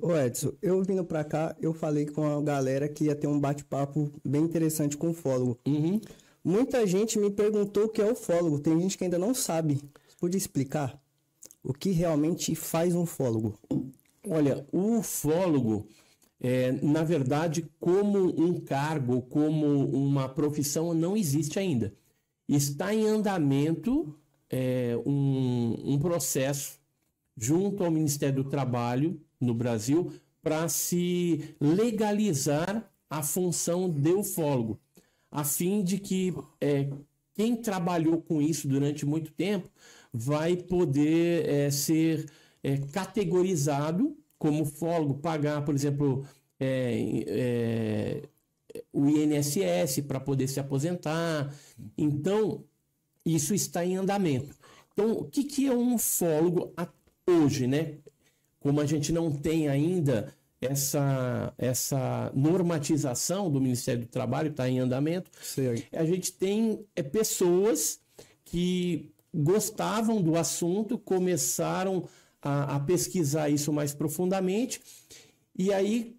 Ô Edson, eu vindo pra cá, eu falei com a galera que ia ter um bate-papo bem interessante com o fólogo. Uhum. Muita gente me perguntou o que é o fólogo, tem gente que ainda não sabe. Você podia explicar o que realmente faz um fólogo? Olha, o fólogo é, na verdade, como um cargo, como uma profissão, não existe ainda. Está em andamento é, um, um processo junto ao Ministério do Trabalho no Brasil para se legalizar a função de ufólogo, a fim de que é, quem trabalhou com isso durante muito tempo vai poder é, ser é, categorizado como ufólogo, pagar, por exemplo, é, é, o INSS para poder se aposentar. Então, isso está em andamento. Então, o que, que é um ufólogo hoje, né? Como a gente não tem ainda essa, essa normatização do Ministério do Trabalho, está em andamento, a gente tem é, pessoas que gostavam do assunto, começaram a, a pesquisar isso mais profundamente, e aí,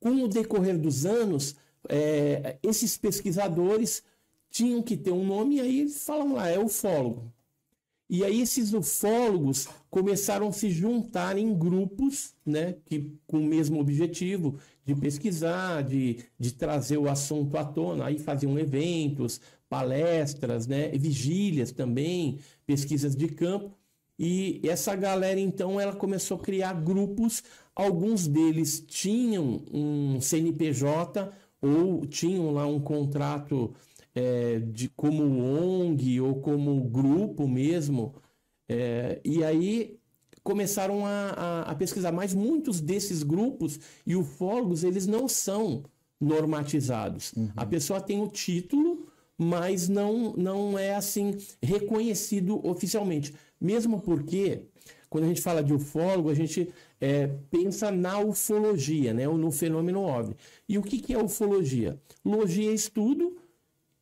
com o decorrer dos anos, é, esses pesquisadores tinham que ter um nome, e aí falam lá, é ufólogo. E aí esses ufólogos começaram a se juntar em grupos, né, que com o mesmo objetivo de pesquisar, de, de trazer o assunto à tona. Aí faziam eventos, palestras, né, vigílias também, pesquisas de campo. E essa galera então ela começou a criar grupos. Alguns deles tinham um CNPJ ou tinham lá um contrato é, de como ONG ou como grupo mesmo. É, e aí começaram a, a, a, pesquisar, mas muitos desses grupos e ufólogos, eles não são normatizados. Uhum. A pessoa tem o título, mas não, não é assim reconhecido oficialmente. Mesmo porque, quando a gente fala de ufólogo, a gente é, pensa na ufologia, né? Ou no fenômeno óbvio E o que, que é ufologia? Logia é estudo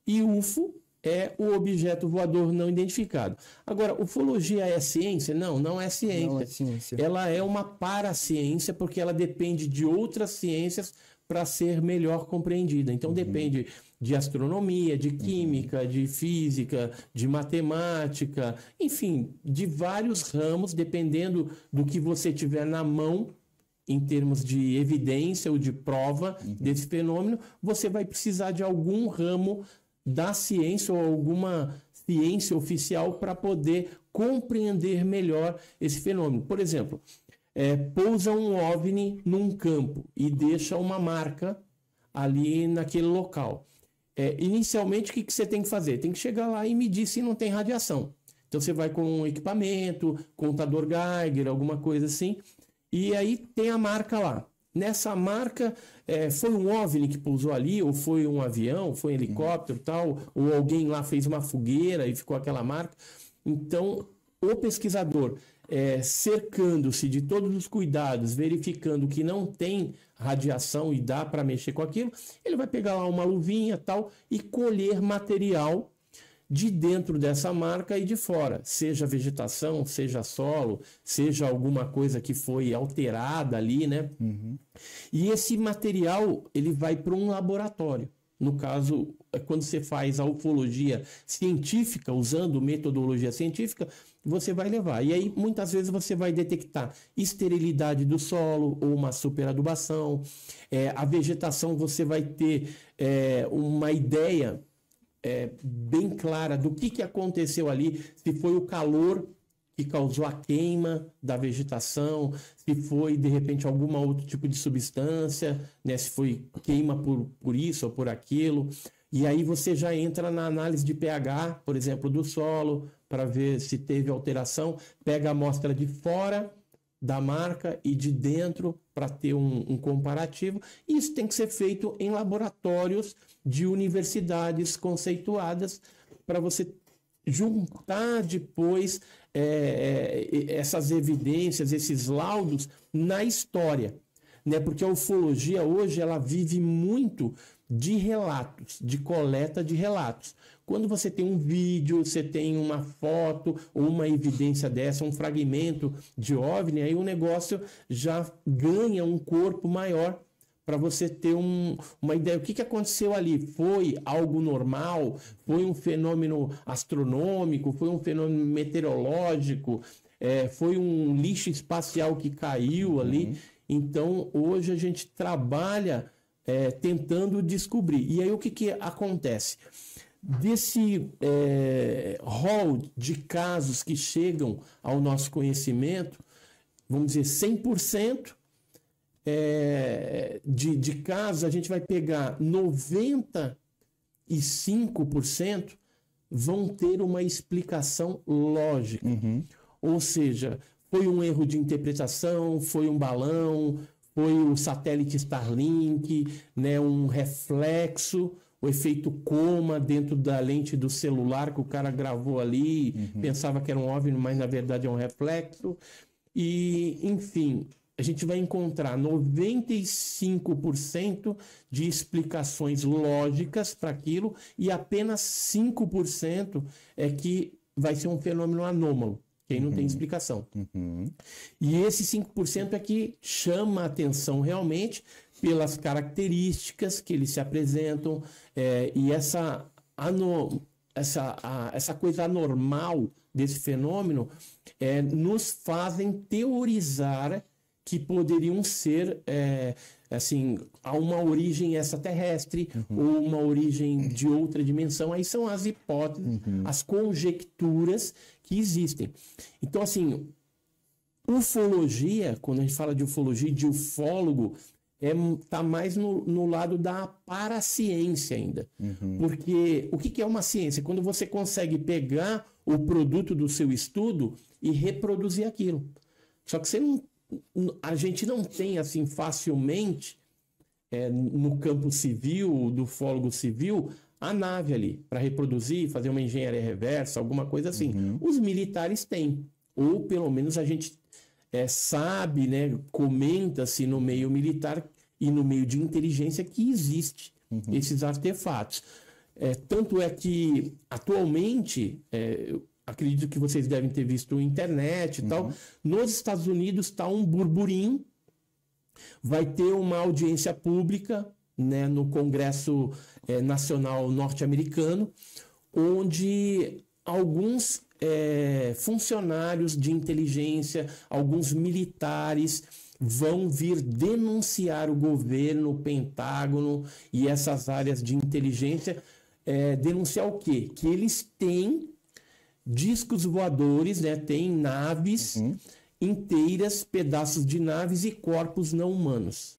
e UFO é o objeto voador não identificado. Agora, ufologia é ciência? Não, não é ciência. Não é ciência. Ela é uma paraciência porque ela depende de outras ciências para ser melhor compreendida. Então uhum. depende de astronomia, de uhum. química, uhum. de física, de matemática, enfim, de vários ramos, dependendo do que você tiver na mão em termos de evidência ou de prova uhum. desse fenômeno, você vai precisar de algum ramo da ciência ou alguma ciência oficial para poder compreender melhor esse fenômeno. Por exemplo, é, pousa um OVNI num campo e deixa uma marca ali naquele local. É, inicialmente, o que, que você tem que fazer? Tem que chegar lá e medir se não tem radiação. Então, você vai com um equipamento, contador Geiger, alguma coisa assim, e aí tem a marca lá nessa marca é, foi um OVNI que pousou ali, ou foi um avião, foi um uhum. helicóptero tal, ou alguém lá fez uma fogueira e ficou aquela marca. Então, o pesquisador é, cercando-se de todos os cuidados, verificando que não tem radiação e dá para mexer com aquilo, ele vai pegar lá uma luvinha tal e colher material de dentro dessa marca e de fora, seja vegetação, seja solo, seja alguma coisa que foi alterada ali, né? Uhum. E esse material ele vai para um laboratório. No caso, é quando você faz a ufologia científica, usando metodologia científica, você vai levar. E aí, muitas vezes, você vai detectar esterilidade do solo ou uma superadubação. É, a vegetação, você vai ter é, uma ideia é, bem clara do que, que aconteceu ali, se foi o calor que causou a queima da vegetação, se foi de repente algum outro tipo de substância, né, se foi queima por, por isso ou por aquilo. E aí você já entra na análise de pH, por exemplo, do solo, para ver se teve alteração, pega a amostra de fora da marca e de dentro para ter um, um, comparativo. Isso tem que ser feito em laboratórios de universidades conceituadas para você juntar depois é, é, essas evidências, esses laudos na história. Né? Porque a ufologia hoje ela vive muito de relatos, de coleta de relatos. Quando você tem um vídeo, você tem uma foto, uma evidência dessa, um fragmento de OVNI, aí o negócio já ganha um corpo maior para você ter um, uma ideia. O que, que aconteceu ali? Foi algo normal? Foi um fenômeno astronômico? Foi um fenômeno meteorológico? É, foi um lixo espacial que caiu ali? Uhum. Então, hoje a gente trabalha é, tentando descobrir. E aí o que, que acontece? Desse é, hall de casos que chegam ao nosso conhecimento, vamos dizer 100% é, de, de casos, a gente vai pegar 95% vão ter uma explicação lógica. Uhum. Ou seja, foi um erro de interpretação, foi um balão, foi o satélite Starlink, né, um reflexo, o efeito coma dentro da lente do celular que o cara gravou ali, uhum. pensava que era um OVNI, mas na verdade é um reflexo. E, enfim, a gente vai encontrar 95% de explicações lógicas para aquilo e apenas 5% é que vai ser um fenômeno anômalo quem não uhum. tem explicação. Uhum. E esse 5% é que chama a atenção realmente pelas características que eles se apresentam é, e essa, ano, essa, a, essa coisa anormal desse fenômeno é, nos fazem teorizar que poderiam ser é, assim a uma origem extraterrestre uhum. ou uma origem de outra dimensão aí são as hipóteses uhum. as conjecturas que existem então assim ufologia quando a gente fala de ufologia de ufólogo é tá mais no, no lado da paraciência ainda uhum. porque o que, que é uma ciência quando você consegue pegar o produto do seu estudo e reproduzir aquilo só que você não a gente não tem assim facilmente é, no campo civil, do fólogo civil, a nave ali para reproduzir, fazer uma engenharia reversa, alguma coisa assim. Uhum. Os militares têm, ou pelo menos a gente é, sabe, né, comenta-se no meio militar e no meio de inteligência que existe uhum. esses artefatos. É, tanto é que atualmente é, acredito que vocês devem ter visto internet e uhum. tal. Nos Estados Unidos está um burburinho. Vai ter uma audiência pública né, no Congresso é, Nacional Norte-Americano, onde alguns é, funcionários de inteligência, alguns militares vão vir denunciar o governo, o Pentágono e essas áreas de inteligência. É, denunciar o quê? Que eles têm discos voadores, né? Tem naves uhum. inteiras, pedaços de naves e corpos não humanos.